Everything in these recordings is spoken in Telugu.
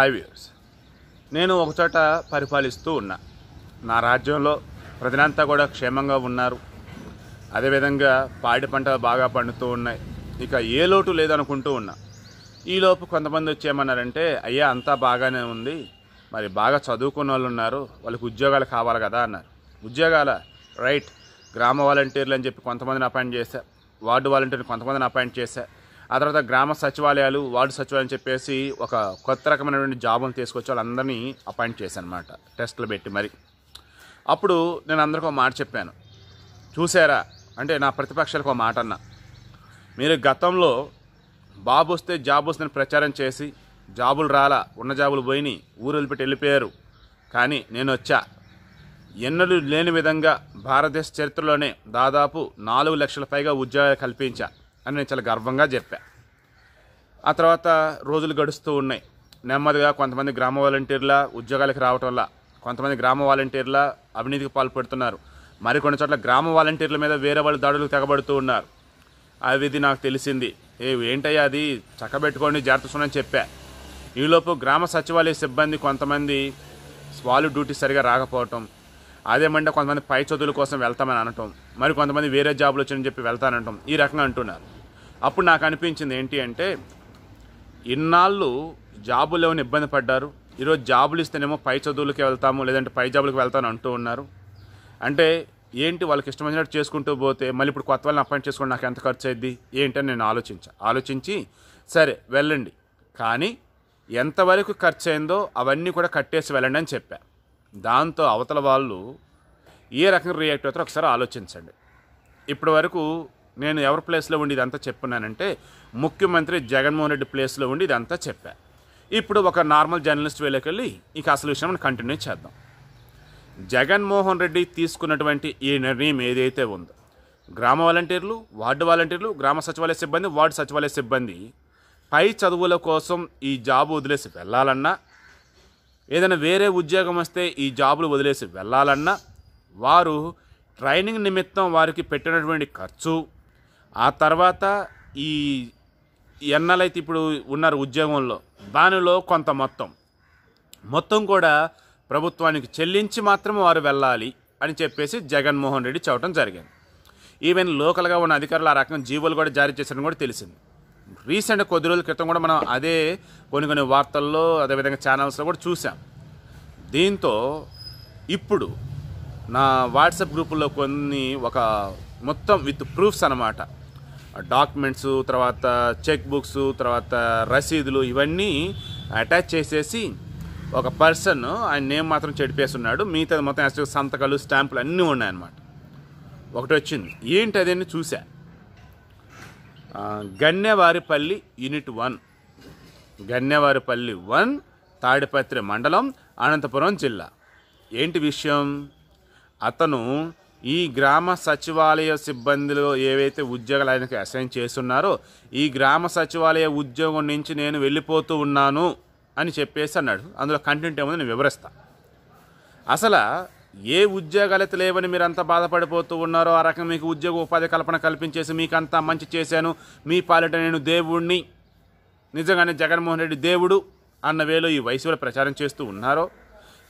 హాయ్ వ్యూర్స్ నేను ఒకచోట పరిపాలిస్తూ ఉన్నా నా రాజ్యంలో ప్రజలంతా కూడా క్షేమంగా ఉన్నారు అదేవిధంగా పాడి పంటలు బాగా పండుతూ ఉన్నాయి ఇక ఏ లోటు లేదనుకుంటూ ఉన్నా ఈలోపు కొంతమంది వచ్చేయమన్నారంటే అయ్యా అంతా బాగానే ఉంది మరి బాగా చదువుకున్న వాళ్ళు ఉన్నారు వాళ్ళకి ఉద్యోగాలు కావాలి కదా అన్నారు ఉద్యోగాల రైట్ గ్రామ వాలంటీర్లు అని చెప్పి కొంతమందిని అపాయింట్ చేశా వార్డు వాలంటీర్ని కొంతమందిని అపాయింట్ చేశా ఆ తర్వాత గ్రామ సచివాలయాలు వార్డు సచివాలయం చెప్పేసి ఒక కొత్త రకమైనటువంటి జాబులు తీసుకొచ్చి వాళ్ళందరినీ అపాయింట్ చేశాను అనమాట టెస్ట్లు పెట్టి మరి అప్పుడు నేను అందరికీ ఒక మాట చెప్పాను చూసారా అంటే నా ప్రతిపక్షాలకు ఒక మాట అన్న మీరు గతంలో బాబు వస్తే జాబ్ వస్తుందని ప్రచారం చేసి జాబులు రాలా ఉన్న జాబులు పోయినాయి ఊరు వదిలిపెట్టి వెళ్ళిపోయారు కానీ నేను వచ్చా ఎన్నడూ లేని విధంగా భారతదేశ చరిత్రలోనే దాదాపు నాలుగు లక్షల పైగా ఉద్యోగాలు కల్పించా అని నేను చాలా గర్వంగా చెప్పా ఆ తర్వాత రోజులు గడుస్తూ ఉన్నాయి నెమ్మదిగా కొంతమంది గ్రామ వాలంటీర్ల ఉద్యోగాలకు రావటం వల్ల కొంతమంది గ్రామ వాలంటీర్ల అవినీతికి పాల్పడుతున్నారు మరికొన్ని చోట్ల గ్రామ వాలంటీర్ల మీద వేరే వాళ్ళు దాడులకు తెగబడుతూ ఉన్నారు అవి నాకు తెలిసింది ఏ ఏంటయ్యా అది చక్కబెట్టుకోండి జాగ్రత్త అని చెప్పా ఈలోపు గ్రామ సచివాలయ సిబ్బంది కొంతమంది వాళ్ళు డ్యూటీ సరిగా రాకపోవటం అదేమంటే కొంతమంది పై చదువుల కోసం వెళ్తామని అనటం మరి కొంతమంది వేరే జాబులు వచ్చాయని చెప్పి వెళ్తానంటాం ఈ రకంగా అంటున్నారు అప్పుడు నాకు అనిపించింది ఏంటి అంటే ఇన్నాళ్ళు జాబులు ఏమైనా ఇబ్బంది పడ్డారు ఈరోజు జాబులు ఇస్తేనేమో పై చదువులకి వెళ్తాము లేదంటే పై జాబులకు వెళ్తాను అంటూ ఉన్నారు అంటే ఏంటి వాళ్ళకి ఇష్టమైనట్టు చేసుకుంటూ పోతే మళ్ళీ ఇప్పుడు కొత్త వాళ్ళని అపాయింట్ చేసుకోండి నాకు ఎంత ఖర్చు అయ్యింది ఏంటని నేను ఆలోచించా ఆలోచించి సరే వెళ్ళండి కానీ ఎంతవరకు ఖర్చు అయిందో అవన్నీ కూడా కట్టేసి వెళ్ళండి అని చెప్పా దాంతో అవతల వాళ్ళు ఏ రకంగా రియాక్ట్ అవుతారో ఒకసారి ఆలోచించండి ఇప్పటి వరకు నేను ఎవరి ప్లేస్లో ఉండి ఇదంతా చెప్పున్నానంటే ముఖ్యమంత్రి జగన్మోహన్ రెడ్డి ప్లేస్లో ఉండి ఇదంతా చెప్పా ఇప్పుడు ఒక నార్మల్ జర్నలిస్ట్ వేలోకి వెళ్ళి ఇక అసలు విషయం కంటిన్యూ చేద్దాం జగన్మోహన్ రెడ్డి తీసుకున్నటువంటి ఈ నిర్ణయం ఏదైతే ఉందో గ్రామ వాలంటీర్లు వార్డు వాలంటీర్లు గ్రామ సచివాలయ సిబ్బంది వార్డు సచివాలయ సిబ్బంది పై చదువుల కోసం ఈ జాబ్ వదిలేసి వెళ్ళాలన్నా ఏదైనా వేరే ఉద్యోగం వస్తే ఈ జాబులు వదిలేసి వెళ్ళాలన్నా వారు ట్రైనింగ్ నిమిత్తం వారికి పెట్టినటువంటి ఖర్చు ఆ తర్వాత ఈ ఎన్నలైతే ఇప్పుడు ఉన్నారు ఉద్యోగంలో దానిలో కొంత మొత్తం మొత్తం కూడా ప్రభుత్వానికి చెల్లించి మాత్రం వారు వెళ్ళాలి అని చెప్పేసి జగన్మోహన్ రెడ్డి చెప్పడం జరిగింది ఈవెన్ లోకల్గా ఉన్న అధికారులు ఆ రకం జీవోలు కూడా జారీ చేశారని కూడా తెలిసింది రీసెంట్ కొద్ది రోజుల క్రితం కూడా మనం అదే కొన్ని కొన్ని వార్తల్లో అదేవిధంగా ఛానల్స్లో కూడా చూసాం దీంతో ఇప్పుడు నా వాట్సాప్ గ్రూపుల్లో కొన్ని ఒక మొత్తం విత్ ప్రూఫ్స్ అనమాట డాక్యుమెంట్స్ తర్వాత చెక్ బుక్స్ తర్వాత రసీదులు ఇవన్నీ అటాచ్ చేసేసి ఒక పర్సన్ ఆయన నేమ్ మాత్రం ఉన్నాడు మిగతాది మొత్తం యాక్చువల్ సంతకాలు స్టాంపులు అన్నీ ఉన్నాయన్నమాట ఒకటి వచ్చింది ఏంటి అదే చూసా Gannevaripalli unit one Gannevaripalli one Tadipatri మండలం అనంతపురం జిల్లా ఏంటి విషయం అతను ఈ గ్రామ సచివాలయ సిబ్బందిలో ఏవైతే ఉద్యోగాలు ఆయనకి అసైన్ చేస్తున్నారో ఈ గ్రామ సచివాలయ ఉద్యోగం నుంచి నేను వెళ్ళిపోతూ ఉన్నాను అని చెప్పేసి అన్నాడు అందులో కంటెంట్ ఏముంది నేను వివరిస్తా అసలు ఏ ఉద్యోగాలు అయితే లేవని మీరు అంత బాధపడిపోతూ ఉన్నారో ఆ రకంగా మీకు ఉద్యోగ ఉపాధి కల్పన కల్పించేసి మీకంతా మంచి చేశాను మీ పాలిట నేను దేవుణ్ణి నిజంగానే జగన్మోహన్ రెడ్డి దేవుడు అన్న వేలో ఈ వయసులో ప్రచారం చేస్తూ ఉన్నారో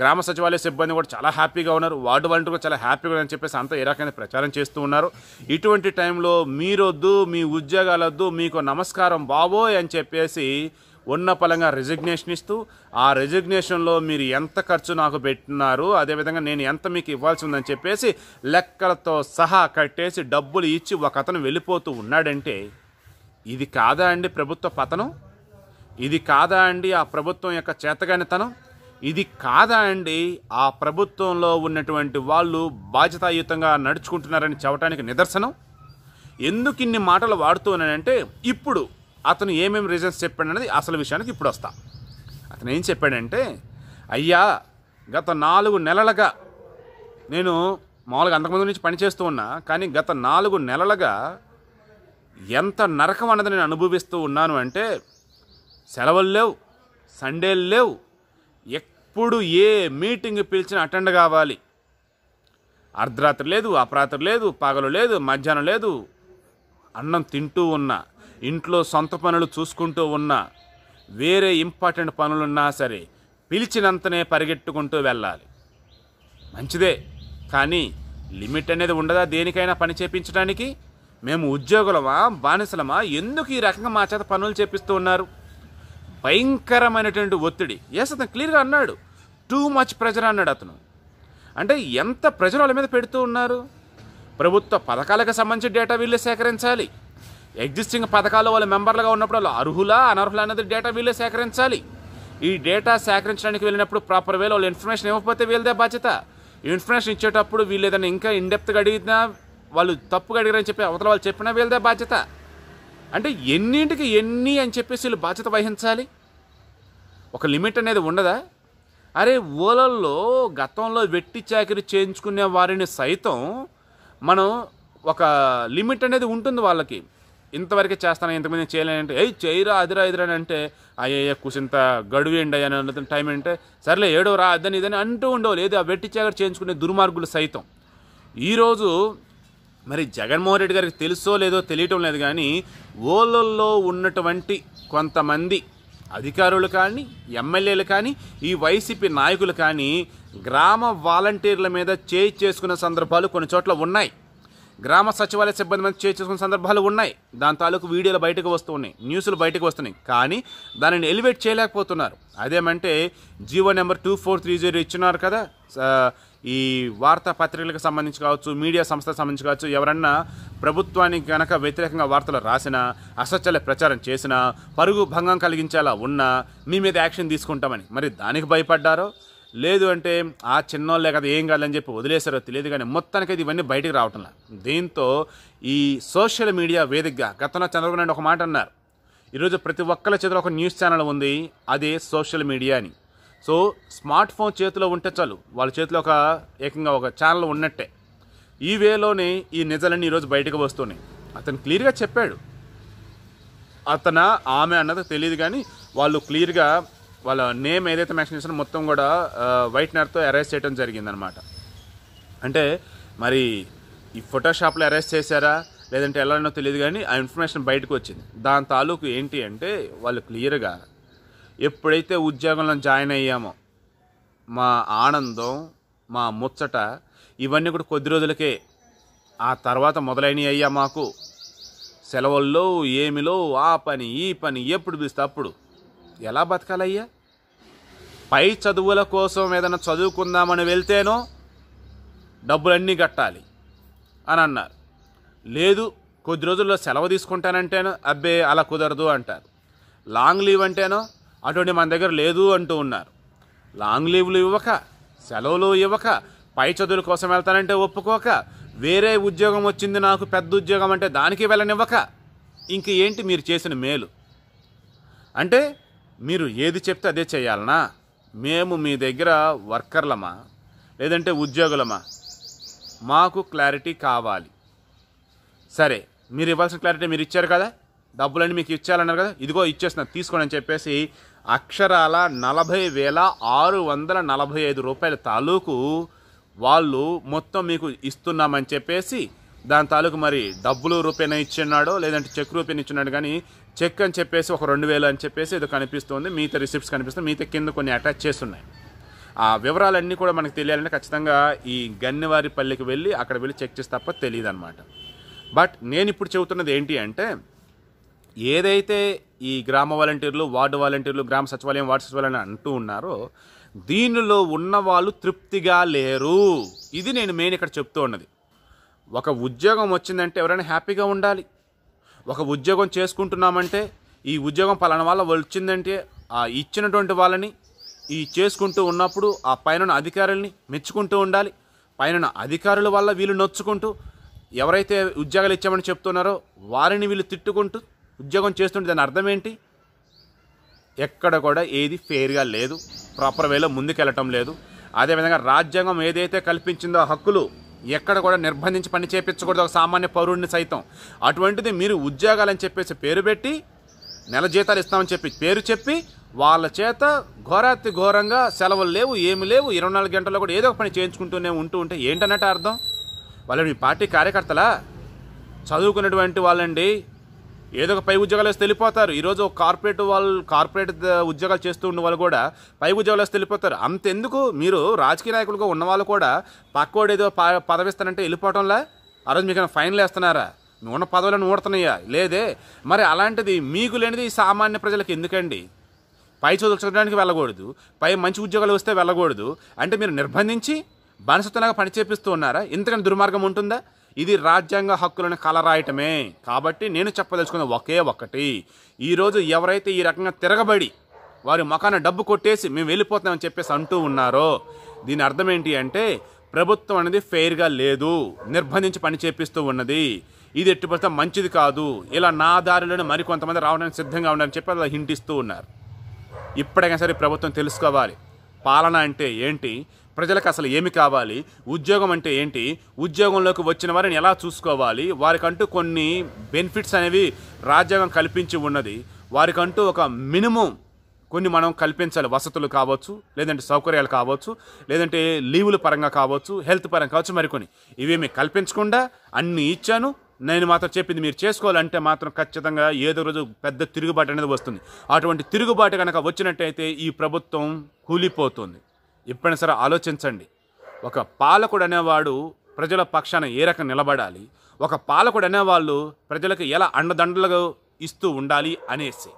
గ్రామ సచివాలయ సిబ్బంది కూడా చాలా హ్యాపీగా ఉన్నారు వార్డు వాలంటీర్ కూడా చాలా హ్యాపీగా అని చెప్పేసి అంతా ఏ రకమైన ప్రచారం చేస్తూ ఉన్నారు ఇటువంటి టైంలో మీరొద్దు మీ ఉద్యోగాలొద్దు మీకు నమస్కారం బాబోయ్ అని చెప్పేసి ఉన్న పలంగా రెజిగ్నేషన్ ఇస్తూ ఆ రిజిగ్నేషన్లో మీరు ఎంత ఖర్చు నాకు పెట్టినారు అదేవిధంగా నేను ఎంత మీకు ఇవ్వాల్సి ఉందని చెప్పేసి లెక్కలతో సహా కట్టేసి డబ్బులు ఇచ్చి ఒక అతను వెళ్ళిపోతూ ఉన్నాడంటే ఇది కాదా అండి ప్రభుత్వ పతనం ఇది కాదా అండి ఆ ప్రభుత్వం యొక్క చేతగానితనం ఇది కాదా అండి ఆ ప్రభుత్వంలో ఉన్నటువంటి వాళ్ళు బాధ్యతాయుతంగా నడుచుకుంటున్నారని చెప్పడానికి నిదర్శనం ఎందుకు ఇన్ని మాటలు వాడుతున్నానంటే ఇప్పుడు అతను ఏమేమి రీజన్స్ చెప్పాడనేది అసలు విషయానికి ఇప్పుడు వస్తా అతను ఏం చెప్పాడంటే అయ్యా గత నాలుగు నెలలుగా నేను మామూలుగా అంతకుముందు నుంచి పనిచేస్తూ ఉన్నా కానీ గత నాలుగు నెలలుగా ఎంత నరకం అన్నది నేను అనుభవిస్తూ ఉన్నాను అంటే సెలవులు లేవు సండేలు లేవు ఎప్పుడు ఏ మీటింగ్ పిలిచినా అటెండ్ కావాలి అర్ధరాత్రి లేదు అపరాత్రి లేదు పగలు లేదు మధ్యాహ్నం లేదు అన్నం తింటూ ఉన్నా ఇంట్లో సొంత పనులు చూసుకుంటూ ఉన్నా వేరే ఇంపార్టెంట్ పనులున్నా సరే పిలిచినంతనే పరిగెట్టుకుంటూ వెళ్ళాలి మంచిదే కానీ లిమిట్ అనేది ఉండదా దేనికైనా పని చేపించడానికి మేము ఉద్యోగులమా బానిసలమా ఎందుకు ఈ రకంగా మా చేత పనులు చేపిస్తూ ఉన్నారు భయంకరమైనటువంటి ఒత్తిడి ఎస్ అతను క్లియర్గా అన్నాడు టూ మచ్ ప్రెజర్ అన్నాడు అతను అంటే ఎంత ప్రెజర్ వాళ్ళ మీద పెడుతూ ఉన్నారు ప్రభుత్వ పథకాలకు సంబంధించిన డేటా వీళ్ళే సేకరించాలి ఎగ్జిస్టింగ్ పథకాలు వాళ్ళ మెంబర్లుగా ఉన్నప్పుడు వాళ్ళు అర్హులా అనర్హులా అనేది డేటా వీళ్ళే సేకరించాలి ఈ డేటా సేకరించడానికి వెళ్ళినప్పుడు ప్రాపర్ వేలో వాళ్ళు ఇన్ఫర్మేషన్ ఇవ్వకపోతే వీళ్ళదే బాధ్యత ఇన్ఫర్మేషన్ ఇచ్చేటప్పుడు వీళ్ళు ఏదైనా ఇంకా ఇన్డెప్త్గా అడిగినా వాళ్ళు తప్పుగా అడిగారని చెప్పి అవతల వాళ్ళు చెప్పినా వీళ్ళదే బాధ్యత అంటే ఎన్నింటికి ఎన్ని అని చెప్పేసి వీళ్ళు బాధ్యత వహించాలి ఒక లిమిట్ అనేది ఉండదా అరే ఓలల్లో గతంలో వెట్టి చాకరి చేయించుకునే వారిని సైతం మనం ఒక లిమిట్ అనేది ఉంటుంది వాళ్ళకి ఇంతవరకే చేస్తాను ఇంతమంది చేయలేనంటే ఏ చేయరా అదిరా ఎదురా అంటే అయ్యే కూసింత గడువు ఏంటి అని అన్న టైం అంటే సర్లే ఏడో రా అదని ఇదని అంటూ ఉండవు లేదు ఆ వెట్టి చాకరి చేయించుకునే దుర్మార్గులు సైతం ఈరోజు మరి జగన్మోహన్ రెడ్డి గారికి తెలుసో లేదో తెలియటం లేదు కానీ ఓలల్లో ఉన్నటువంటి కొంతమంది అధికారులు కానీ ఎమ్మెల్యేలు కానీ ఈ వైసీపీ నాయకులు కానీ గ్రామ వాలంటీర్ల మీద చేయి చేసుకున్న సందర్భాలు కొన్ని చోట్ల ఉన్నాయి గ్రామ సచివాలయ సిబ్బంది మీద చేయి చేసుకున్న సందర్భాలు ఉన్నాయి దాని తాలూకు వీడియోలు బయటకు వస్తున్నాయి న్యూస్లు బయటకు వస్తున్నాయి కానీ దానిని ఎలివేట్ చేయలేకపోతున్నారు అదేమంటే GO number two four three zero ఇచ్చినారు కదా ఈ వార్తాపత్రికలకు సంబంధించి కావచ్చు మీడియా సంస్థకు సంబంధించి కావచ్చు ఎవరన్నా ప్రభుత్వానికి కనుక వ్యతిరేకంగా వార్తలు రాసినా అసత్యాల ప్రచారం చేసినా పరుగు భంగం కలిగించేలా ఉన్నా మీ మీద యాక్షన్ తీసుకుంటామని మరి దానికి భయపడ్డారో లేదు అంటే ఆ చిన్నోళ్ళే కదా ఏం కాదని చెప్పి వదిలేశారో తెలియదు కానీ మొత్తానికి అయితే ఇవన్నీ బయటకు రావటంలా దీంతో ఈ సోషల్ మీడియా వేదికగా గతంలో చంద్రబాబు నాయుడు ఒక మాట అన్నారు ఈరోజు ప్రతి ఒక్కరి చేతిలో ఒక న్యూస్ ఛానల్ ఉంది అదే సోషల్ మీడియా అని సో స్మార్ట్ ఫోన్ చేతిలో ఉంటే చాలు వాళ్ళ చేతిలో ఒక ఏకంగా ఒక ఛానల్ ఉన్నట్టే ఈ వేలోనే ఈ నిజాలన్నీ ఈరోజు బయటకు వస్తున్నాయి అతను క్లియర్గా చెప్పాడు అతన ఆమె అన్నది తెలియదు కానీ వాళ్ళు క్లియర్గా వాళ్ళ నేమ్ ఏదైతే మెన్షన్ చేసినా మొత్తం కూడా వైట్నర్తో అరెస్ట్ చేయడం జరిగిందనమాట అంటే మరి ఈ ఫోటోషాప్లో అరెస్ట్ చేశారా లేదంటే ఎలా తెలియదు కానీ ఆ ఇన్ఫర్మేషన్ బయటకు వచ్చింది దాని తాలూకు ఏంటి అంటే వాళ్ళు క్లియర్గా ఎప్పుడైతే ఉద్యోగంలో జాయిన్ అయ్యామో మా ఆనందం మా ముచ్చట ఇవన్నీ కూడా కొద్ది రోజులకే ఆ తర్వాత మొదలైనవి అయ్యా మాకు సెలవుల్లో ఏమిలో ఆ పని ఈ పని ఎప్పుడు పిలిస్తే అప్పుడు ఎలా బతకాలయ్యా పై చదువుల కోసం ఏదైనా చదువుకుందామని వెళ్తేనో డబ్బులన్నీ కట్టాలి అని అన్నారు లేదు కొద్ది రోజుల్లో సెలవు తీసుకుంటానంటేనో అబ్బే అలా కుదరదు అంటారు లాంగ్ లీవ్ అంటేనో అటువంటి మన దగ్గర లేదు అంటూ ఉన్నారు లాంగ్ లీవ్లు ఇవ్వక సెలవులు ఇవ్వక పై చదువుల కోసం వెళ్తానంటే ఒప్పుకోక వేరే ఉద్యోగం వచ్చింది నాకు పెద్ద ఉద్యోగం అంటే దానికి వెళ్ళనివ్వక ఇంక ఏంటి మీరు చేసిన మేలు అంటే మీరు ఏది చెప్తే అదే చేయాలనా మేము మీ దగ్గర వర్కర్లమా లేదంటే ఉద్యోగులమా మాకు క్లారిటీ కావాలి సరే మీరు ఇవ్వాల్సిన క్లారిటీ మీరు ఇచ్చారు కదా డబ్బులన్నీ మీకు ఇచ్చాలన్నారు కదా ఇదిగో ఇచ్చేస్తున్నా తీసుకోండి అని చెప్పేసి అక్షరాల నలభై వేల ఆరు వందల నలభై ఐదు రూపాయల తాలూకు వాళ్ళు మొత్తం మీకు ఇస్తున్నామని చెప్పేసి దాని తాలూకు మరి డబ్బులు రూపాయన ఇచ్చిన్నాడో లేదంటే చెక్ రూపాయన ఇచ్చినాడు కానీ చెక్ అని చెప్పేసి ఒక రెండు వేలు అని చెప్పేసి ఇది కనిపిస్తుంది మిగతా రిసిప్ట్స్ కనిపిస్తుంది మిగతా కింద కొన్ని అటాచ్ చేస్తున్నాయి ఆ వివరాలన్నీ కూడా మనకు తెలియాలంటే ఖచ్చితంగా ఈ గన్నివారిపల్లికి వెళ్ళి అక్కడ వెళ్ళి చెక్ చేసి తప్ప తెలియదు అనమాట బట్ నేను ఇప్పుడు చెబుతున్నది ఏంటి అంటే ఏదైతే ఈ గ్రామ వాలంటీర్లు వార్డు వాలంటీర్లు గ్రామ సచివాలయం వార్డు సచివాలయం అంటూ ఉన్నారు దీనిలో ఉన్నవాళ్ళు తృప్తిగా లేరు ఇది నేను మెయిన్ ఇక్కడ చెప్తూ ఉన్నది ఒక ఉద్యోగం వచ్చిందంటే ఎవరైనా హ్యాపీగా ఉండాలి ఒక ఉద్యోగం చేసుకుంటున్నామంటే ఈ ఉద్యోగం పలాన వాళ్ళ వచ్చిందంటే ఆ ఇచ్చినటువంటి వాళ్ళని ఈ చేసుకుంటూ ఉన్నప్పుడు ఆ పైన అధికారుల్ని మెచ్చుకుంటూ ఉండాలి పైన అధికారుల వల్ల వీళ్ళు నొచ్చుకుంటూ ఎవరైతే ఉద్యోగాలు ఇచ్చామని చెప్తున్నారో వారిని వీళ్ళు తిట్టుకుంటూ ఉద్యోగం చేస్తుంటే దాని అర్థం ఏంటి ఎక్కడ కూడా ఏది ఫెయిర్గా లేదు ప్రాపర్ వేలో ముందుకెళ్ళటం లేదు అదేవిధంగా రాజ్యాంగం ఏదైతే కల్పించిందో హక్కులు ఎక్కడ కూడా నిర్బంధించి పని చేపించకూడదు ఒక సామాన్య పౌరుడిని సైతం అటువంటిది మీరు ఉద్యోగాలని చెప్పేసి పేరు పెట్టి నెల జీతాలు ఇస్తామని చెప్పి పేరు చెప్పి వాళ్ళ చేత ఘోరాతి ఘోరంగా సెలవులు లేవు ఏమి లేవు ఇరవై నాలుగు గంటల్లో కూడా ఏదో ఒక పని చేయించుకుంటూనే ఉంటూ ఉంటే ఏంటన్నట్టు అర్థం వాళ్ళు మీ పార్టీ కార్యకర్తలా చదువుకున్నటువంటి వాళ్ళండి ఏదో ఒక పై ఉద్యోగాలు వేస్తే వెళ్ళిపోతారు ఈరోజు కార్పొరేట్ వాళ్ళు కార్పొరేట్ ఉద్యోగాలు చేస్తూ ఉన్న వాళ్ళు కూడా పై ఉద్యోగాలు వేస్తే వెళ్ళిపోతారు అంతెందుకు మీరు రాజకీయ నాయకులుగా ఉన్న వాళ్ళు కూడా పక్కోడు ఏదో పదవిస్తానంటే వెళ్ళిపోవటంలా ఆ రోజు మీకు ఫైన్లు వేస్తున్నారా ఉన్న పదవులను ఊడుతున్నాయా లేదే మరి అలాంటిది మీకు లేనిది సామాన్య ప్రజలకు ఎందుకండి పై చదువుకోవడానికి వెళ్ళకూడదు పై మంచి ఉద్యోగాలు వస్తే వెళ్ళకూడదు అంటే మీరు నిర్బంధించి బానిసత్వంలాగా పనిచేపిస్తూ ఉన్నారా ఇంతకన్నా దుర్మార్గం ఉంటుందా ఇది రాజ్యాంగ హక్కులను కలరాయటమే కాబట్టి నేను చెప్పదలుచుకున్న ఒకే ఒకటి ఈరోజు ఎవరైతే ఈ రకంగా తిరగబడి వారి మొఖాన డబ్బు కొట్టేసి మేము వెళ్ళిపోతామని చెప్పేసి అంటూ ఉన్నారో దీని అర్థం ఏంటి అంటే ప్రభుత్వం అనేది ఫెయిర్గా లేదు నిర్బంధించి పని చేపిస్తూ ఉన్నది ఇది ఎట్టి పరిస్థితి మంచిది కాదు ఇలా నా దారిలోనే మరికొంతమంది రావడానికి సిద్ధంగా ఉన్నారని చెప్పి అలా హింటిస్తూ ఉన్నారు ఇప్పటికైనా సరే ప్రభుత్వం తెలుసుకోవాలి పాలన అంటే ఏంటి ప్రజలకు అసలు ఏమి కావాలి ఉద్యోగం అంటే ఏంటి ఉద్యోగంలోకి వచ్చిన వారిని ఎలా చూసుకోవాలి వారికంటూ కొన్ని బెనిఫిట్స్ అనేవి రాజ్యాంగం కల్పించి ఉన్నది వారికంటూ ఒక మినిమం కొన్ని మనం కల్పించాలి వసతులు కావచ్చు లేదంటే సౌకర్యాలు కావచ్చు లేదంటే లీవుల పరంగా కావచ్చు హెల్త్ పరంగా కావచ్చు మరికొన్ని ఇవేమి కల్పించకుండా అన్ని ఇచ్చాను నేను మాత్రం చెప్పింది మీరు చేసుకోవాలంటే మాత్రం ఖచ్చితంగా ఏదో రోజు పెద్ద తిరుగుబాటు అనేది వస్తుంది అటువంటి తిరుగుబాటు కనుక వచ్చినట్టయితే ఈ ప్రభుత్వం కూలిపోతుంది ఎప్పుడైనా సరే ఆలోచించండి ఒక పాలకుడు అనేవాడు ప్రజల పక్షాన ఏ రకం నిలబడాలి ఒక పాలకుడు అనేవాళ్ళు ప్రజలకు ఎలా అండదండలుగా ఇస్తూ ఉండాలి అనేసి